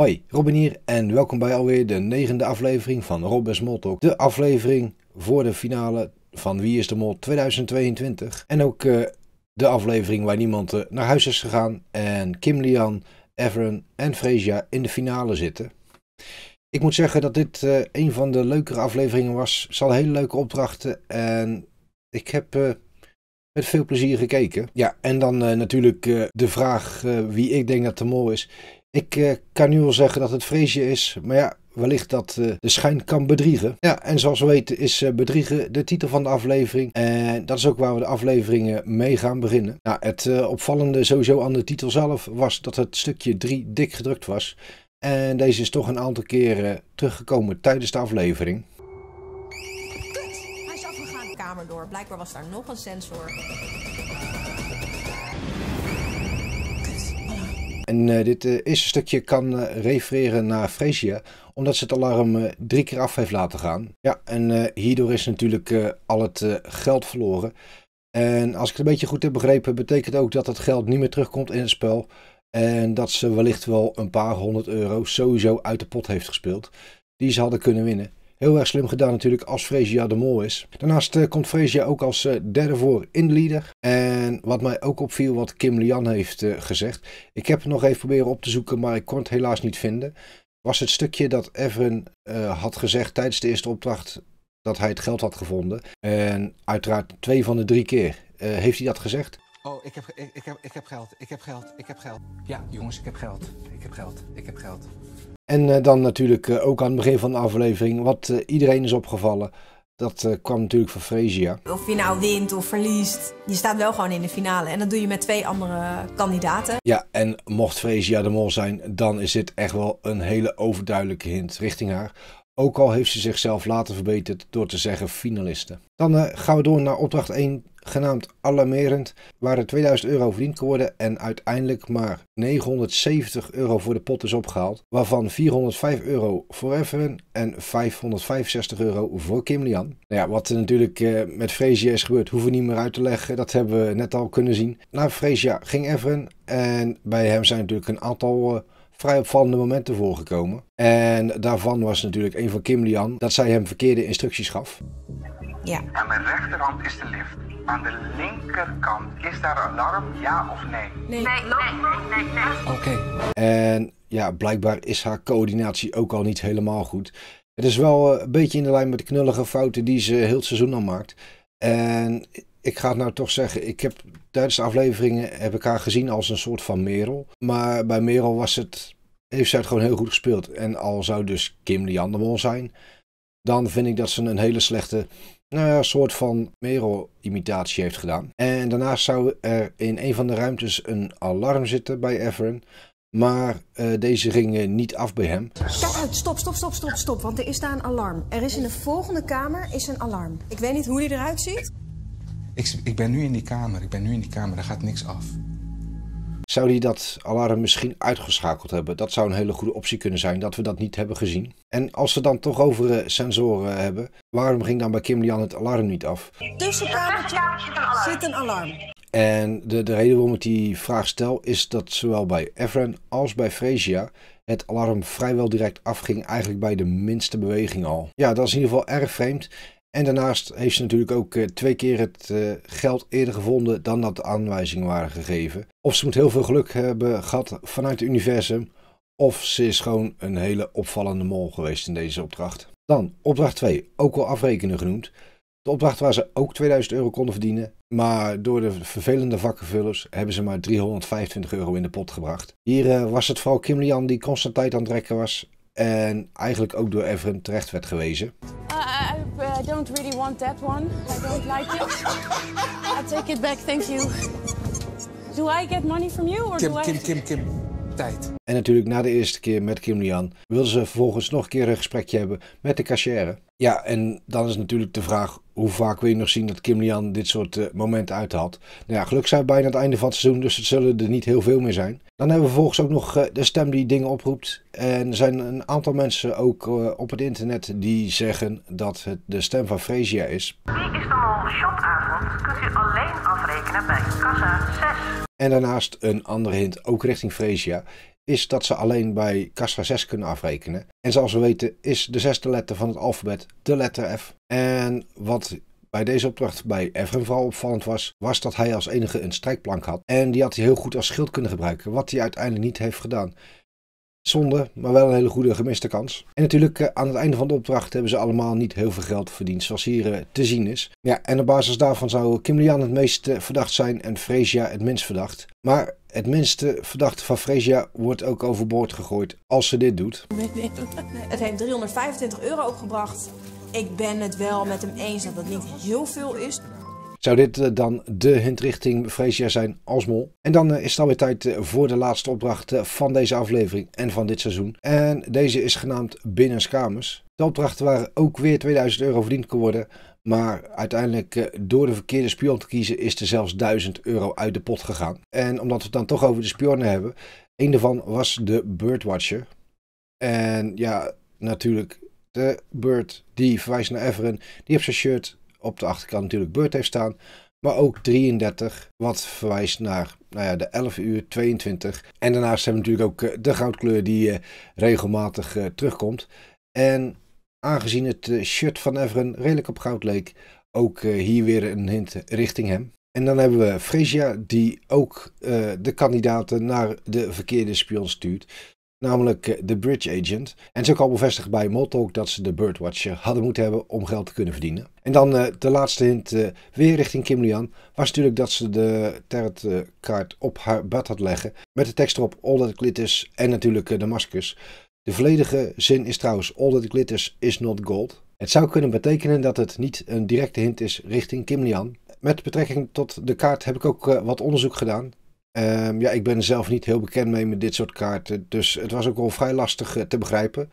Hoi, Robin hier en welkom bij alweer de negende aflevering van Rob motto. De aflevering voor de finale van Wie is de Mol 2022. En ook eh, de aflevering waar niemand eh, naar huis is gegaan en Kim Lian, Everen en Freesia in de finale zitten. Ik moet zeggen dat dit eh, een van de leukere afleveringen was. Zal hele leuke opdrachten en ik heb met veel plezier gekeken. Ja, en dan natuurlijk de vraag wie ik denk dat de mol is. Ik eh, kan nu wel zeggen dat het vreesje is, maar ja, wellicht dat eh, de schijn kan bedriegen. Ja, en zoals we weten is eh, bedriegen de titel van de aflevering. En dat is ook waar we de afleveringen mee gaan beginnen. Nou, het opvallende sowieso aan de titel zelf was dat het stukje 3 dik gedrukt was. En deze is toch een aantal keren teruggekomen tijdens de aflevering. Kut, hij is afgegaan. Kamer door. Blijkbaar was daar nog een sensor. En eh, dit uh, eerste stukje kan eh, refereren naar Fresia, omdat ze het alarm drie keer af heeft laten gaan. Ja, en hierdoor is natuurlijk al het geld verloren. En als ik het een beetje goed heb begrepen, betekent ook dat het geld niet meer terugkomt in het spel. En dat ze wellicht wel een paar honderd euro sowieso uit de pot heeft gespeeld. Die ze hadden kunnen winnen. Heel erg slim gedaan natuurlijk als Fresia de mol is. Daarnaast eh, komt Fresia ook als eh, derde voor in de leader. En wat mij ook opviel wat Kim Lian heeft eh, gezegd. Ik heb het nog even proberen op te zoeken, maar ik kon het helaas niet vinden. Was het stukje dat Evan had gezegd tijdens de eerste opdracht dat hij het geld had gevonden. En uiteraard twee van de drie keer. heeft hij dat gezegd? Oh, ik heb, ik, heb, ik heb geld, ik heb geld, ik heb geld. Ja, jongens, ik heb geld, ik heb geld, ik heb geld. En eh, dan natuurlijk eh, ook aan het begin van de aflevering wat eh, iedereen is opgevallen. Dat kwam natuurlijk van Fresia. Of je nou wint of verliest, je staat wel gewoon in de finale. En dat doe je met twee andere kandidaten. Ja, en mocht Fresia de mol zijn, dan is dit echt wel een hele overduidelijke hint richting haar. Ook al heeft ze zichzelf later verbeterd door te zeggen finalisten. Dan gaan we door naar opdracht 1 genaamd Alarmerend, waar er 2000 euro verdiend kon worden en uiteindelijk maar 970 euro voor de pot is opgehaald, waarvan 405 euro voor Evan en 565 euro voor Kim Lian. Nou ja, wat er natuurlijk eh, met Freesia is gebeurd, hoeven we niet meer uit te leggen, dat hebben we net al kunnen zien. Na Freesia ging Evan. en bij hem zijn natuurlijk een aantal... Eh, vrij opvallende momenten voorgekomen. En daarvan was natuurlijk een van Kim Lian dat zij hem verkeerde instructies gaf. Ja. Aan mijn rechterhand is de lift. Aan de linkerkant is daar alarm, ja of nee? Nee, nee, nee, nee. nee, Oké. En ja, blijkbaar is haar coördinatie ook al niet helemaal goed. Het is wel eh, een beetje in de lijn met de knullige fouten die ze heel het seizoen al maakt. En ik ga het nou toch zeggen, ik heb tijdens de afleveringen heb ik haar gezien als een soort van Merel. Maar bij Merel was het, heeft zij het gewoon heel goed gespeeld. En al zou dus Kim Liandemol zijn, dan vind ik dat ze een hele slechte nou ja, een eh, soort van mero imitatie heeft gedaan. En daarnaast zou er in een van de ruimtes een alarm zitten bij Everin. Maar eh, deze ging niet af bij hem. Kijk uit, stop, stop, stop, stop, stop. Want er is daar een alarm. Er is in de volgende kamer is een alarm. Ik weet niet hoe die eruit ziet. Ik, ik ben nu in die kamer, ik ben nu in die kamer, daar gaat niks af. Zou die dat alarm misschien uitgeschakeld hebben? Dat zou een hele goede optie kunnen zijn, dat we dat niet hebben gezien. En als we dan toch over eh, sensoren hebben, waarom ging dan bij Kimlian het alarm niet af? Tussen kamertje zit een alarm. En de, de reden waarom ik die vraag stel is dat zowel bij Evren als bij Fresia het alarm vrijwel direct afging, eigenlijk bij de minste beweging al. Ja, dat is in ieder geval erg vreemd. En daarnaast heeft ze natuurlijk ook eh, twee keer het eh, geld eerder gevonden dan dat de aanwijzingen waren gegeven. Of ze moet heel veel geluk hebben gehad vanuit het universum. Of ze is gewoon een hele opvallende mol geweest in deze opdracht. Dan opdracht 2, ook wel afrekenen genoemd. De opdracht waar ze ook 2000 euro konden verdienen. Maar door de vervelende vakkenvullers hebben ze maar 325 euro in de pot gebracht. Hier eh, was het vooral Kim Lian die constant tijd aan het rekken was. En eigenlijk ook door Evren terecht werd gewezen. I don't really want that one. I don't like it. I take it back, thank you. Do I get money from you? Or Kim, do I... Kim, Kim, Kim. Tijd. En natuurlijk na de eerste keer met Kim Lian wilden ze vervolgens nog een keer een gesprekje hebben met de cashier. Ja, en dan is natuurlijk de vraag hoe vaak wil je nog zien dat Kim Lian dit soort eh, momenten uit had. Nou ja, gelukkig zijn we bijna het einde van het seizoen, dus het zullen er niet heel veel meer zijn. Dan hebben we vervolgens ook nog eh, de stem die dingen oproept. En er zijn een aantal mensen ook eh, op het internet die zeggen dat het de stem van Fresia is. Wie is de mol kunt u alleen afrekenen bij kassa 6. En daarnaast een andere hint, ook richting Fresia is dat ze alleen bij kassa 6 kunnen afrekenen. En zoals we weten is de zesde letter van het alfabet de letter F. En wat bij deze opdracht bij Evren vooral opvallend was, was dat hij als enige een strijkplank had. En die had hij heel goed als schild kunnen gebruiken, wat hij uiteindelijk niet heeft gedaan. Zonde, maar wel een hele goede gemiste kans. En natuurlijk, eh, aan het einde van de opdracht hebben ze allemaal niet heel veel geld verdiend, zoals hier eh, te zien is. Ja, en op basis daarvan zou Kim Lian het meest eh, verdacht zijn en Frezia het minst verdacht. Maar het minste verdachte van Frezia wordt ook overboord gegooid als ze dit doet. Het heeft 325 euro opgebracht. Ik ben het wel met hem eens dat dat niet heel veel is. Zou dit eh, dan de hint richting Freesia zijn als mol? En dan eh, is het alweer tijd eh, voor de laatste opdracht van deze aflevering en van dit seizoen. En deze is genaamd Binnenskamers. De opdrachten waar ook weer 2000 euro verdiend kan worden. Maar uiteindelijk, door de verkeerde spion te kiezen, is er zelfs 1000 euro uit de pot gegaan. En omdat we het dan toch over de spionnen hebben, een daarvan was de Birdwatcher. En ja, natuurlijk, de Bird die verwijst naar Everen, die heeft zijn shirt op de achterkant natuurlijk beurt heeft staan. Maar ook 33, wat verwijst naar nou ja, de 11 uur 22. En daarnaast hebben we natuurlijk ook eh, de goudkleur die eh, regelmatig eh, terugkomt. En aangezien het shirt van Everen redelijk op goud leek, ook hier weer een hint richting hem. En dan hebben we Frisia die ook de kandidaten naar de verkeerde spion stuurt namelijk eh, de Bridge Agent. En ze ook al bevestigd bij Motalk dat ze de Birdwatcher eh, hadden moeten hebben om geld te kunnen verdienen. En dan eh, de laatste hint, weer richting Kim Lian, was natuurlijk dat ze de tarotkaart op haar bed had leggen. Met de tekst erop All That Glitters en natuurlijk uh, de De volledige zin is trouwens All That Glitters is not gold. Het zou kunnen betekenen dat het niet een directe hint is richting Kim Lian. Met betrekking tot de kaart heb ik ook wat onderzoek gedaan. Ehm, ja, ik ben zelf niet heel bekend mee met dit soort kaarten, dus het was ook wel vrij lastig eh, te begrijpen.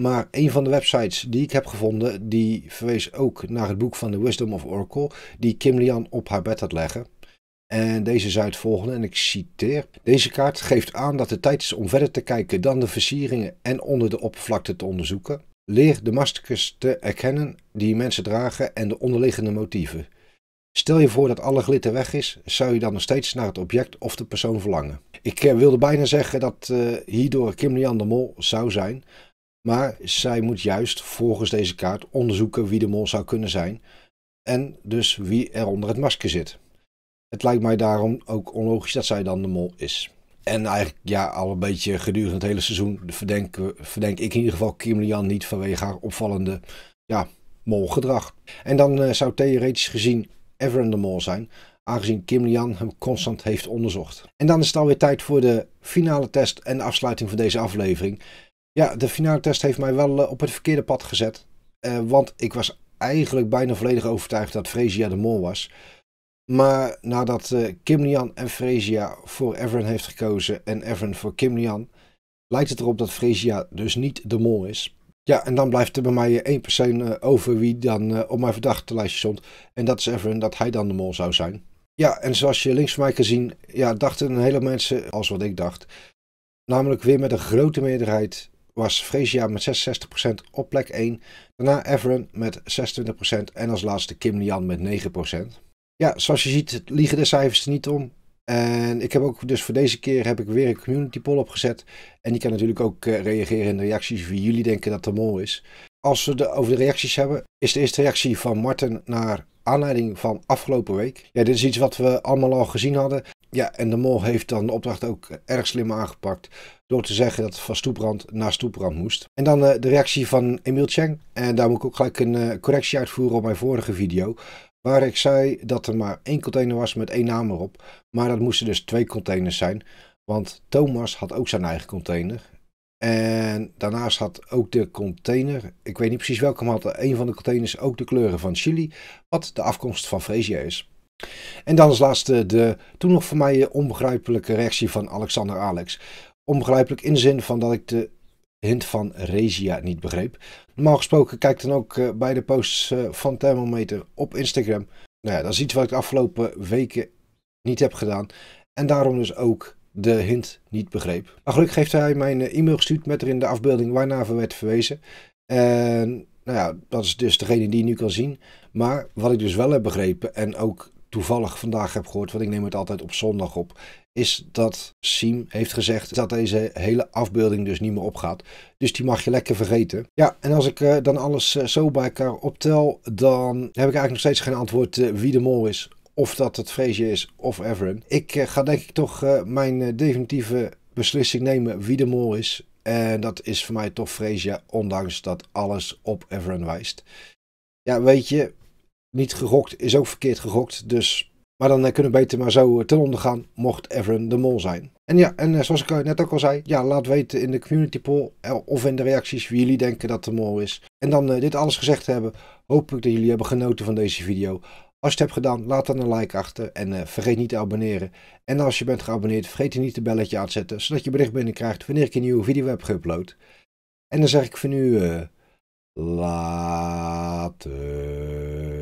Maar een van de websites die ik heb gevonden, die verwees ook naar het boek van The Wisdom of Oracle, die Kim Lian op haar bed had leggen. En deze zei het volgende, en ik citeer. Deze kaart geeft aan dat het tijd is om verder te kijken dan de versieringen en onder de oppervlakte te onderzoeken. Leer de maskers te erkennen die mensen dragen en de onderliggende motieven. Stel je voor dat alle glitter weg is, zou je dan nog steeds naar het object of de persoon verlangen. Ik eh, wilde bijna zeggen dat eh, hierdoor Kim Lian de Mol zou zijn. Maar zij moet juist volgens deze kaart onderzoeken wie de mol zou kunnen zijn. En dus wie er onder het masker zit. Het lijkt mij daarom ook onlogisch dat zij dan de mol is. En eigenlijk ja, al een beetje gedurende het hele seizoen verdenk, verdenk ik in ieder geval Kim Lian niet vanwege haar opvallende ja, molgedrag. En dan eh, zou theoretisch gezien Everon de Mol zijn, aangezien Kim Lian hem constant heeft onderzocht. En dan is het alweer tijd voor de finale test en de afsluiting van deze aflevering. Ja, de finale test heeft mij wel eh, op het verkeerde pad gezet, eh, want ik was eigenlijk bijna volledig overtuigd dat Frezia de Mol was. Maar nadat eh, Kim Lian en Frezia voor Everon heeft gekozen en Evan voor Kim Lian, lijkt het erop dat Frezia dus niet de mol is. Ja, en dan blijft er bij mij eh, één persoon eh, over wie dan eh, op mijn verdachte lijstje stond. En dat is Everin, dat hij dan de mol zou zijn. Ja, en zoals je links van mij kan zien, ja, dachten een hele mensen, als wat ik dacht. Namelijk weer met een grote meerderheid was Freesia met 66% op plek 1. Daarna Everin met 26% en als laatste Kim Lian met 9%. Ja, zoals je ziet liegen de cijfers er niet om. En ik heb ook dus voor deze keer heb ik weer een community poll opgezet. En die kan natuurlijk ook eh, reageren in de reacties wie jullie denken dat de mol is. Als we het over de reacties hebben, is de eerste reactie van Martin naar aanleiding van afgelopen week. Ja, dit is iets wat we allemaal al gezien hadden. Ja, en de mol heeft dan de opdracht ook erg slim aangepakt door te zeggen dat het van stoeprand naar stoeprand moest. En dan eh, de reactie van Emil Cheng. En daar moet ik ook gelijk een eh, correctie uitvoeren op mijn vorige video. Waar ik zei dat er maar één container was met één naam erop. Maar dat moesten dus twee containers zijn. Want Thomas had ook zijn eigen container. En daarnaast had ook de container, ik weet niet precies welke, maar had een van de containers ook de kleuren van Chili, wat de afkomst van Fresia is. En dan als laatste de toen nog voor mij eh, onbegrijpelijke reactie van Alexander Alex. Onbegrijpelijk in de zin van dat ik de hint van Regia niet begreep. Normaal gesproken kijk dan ook eh, bij de posts eh, van Thermometer op Instagram. Nou ja, dat is iets wat ik de afgelopen weken niet heb gedaan. En daarom dus ook de hint niet begreep. Maar gelukkig heeft hij mijn eh, e-mail gestuurd met erin de afbeelding waarnaar werd verwezen. En nou ja, dat is dus degene die nu kan zien. Maar wat ik dus wel heb begrepen en ook toevallig vandaag heb gehoord, want ik neem het altijd op zondag op, is dat Siem heeft gezegd dat deze hele afbeelding dus niet meer opgaat. Dus die mag je lekker vergeten. Ja, en als ik eh, dan alles eh, zo bij elkaar optel, dan heb ik eigenlijk nog steeds geen antwoord eh, wie de mol is. Of dat het Freesje is of Everin. Ik ga denk ik toch mijn definitieve beslissing nemen wie de mol is. En dat is voor mij toch Freesia, ondanks dat alles op Everen wijst. Ja, weet je, niet gegokt is ook verkeerd gegokt, dus... Maar dan eh, kunnen we beter maar zo eh, ten onder gaan, mocht Everon de mol zijn. En ja, en eh, zoals ik net ook al zei, ja, laat weten in de community poll of in de reacties wie jullie denken dat de mol is. En dan dit alles gezegd hebben, hoop ik dat jullie hebben genoten van deze video. Als je het hebt gedaan, laat dan een like achter en vergeet niet te abonneren. En als je bent geabonneerd, vergeet je niet de belletje aan te zetten, zodat je bericht binnenkrijgt wanneer ik een nieuwe video heb geüpload. En dan zeg ik voor nu, uh, later.